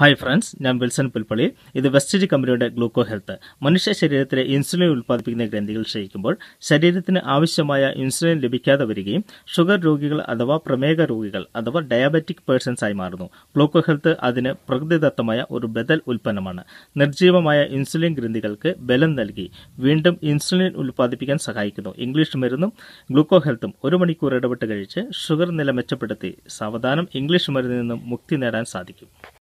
hi friends ഞാൻ Wilson Pulpally ഇത് wastage കമ്പനിയുടെ ഗ്ലൂക്കോ ഹെൽത്ത് മനുഷ്യ ശരീരത്തിലെ ഇൻസുലിൻ ഉൽപ്പാദിപ്പിക്കുന്ന ഗ്രന്ഥികൾ ക്ഷയിക്കുമ്പോൾ ശരീരത്തിന് ആവശ്യമായ ഇൻസുലിൻ ലഭിക്കാതെ വരികയും ഷുഗർ രോഗികൾ അഥവാ പ്രമേഹ രോഗികൾ അഥവാ ഡയബറ്റിക് പേഴ്സൺസ് ആയി മാറുന്നു ഗ്ലൂക്കോ ഹെൽത്ത് അതിന് പ്രകൃതിദത്തമായ ഒരു ബദൽ ഉൽപ്പന്നമാണ് നിർജ്ജീവമായ ഇൻസുലിൻ ഗ്രന്ഥികൾക്ക് ബലം നൽകി വീണ്ടും ഇൻസുലിൻ ഉൽപ്പാദിപ്പിക്കാൻ സഹായിക്കുന്നു ഇംഗ്ലീഷ് മരുന്നും ഗ്ലൂക്കോ ഹെൽത്തും ഒരു മണിക്കൂർ ഇടപെട്ട് കഴിച്ച് ഷുഗർ നില മെച്ചപ്പെടുത്തി സാവധാനം ഇംഗ്ലീഷ് മരുന്നിൽ നിന്നും മുക്തി നേടാൻ സാധിക്കും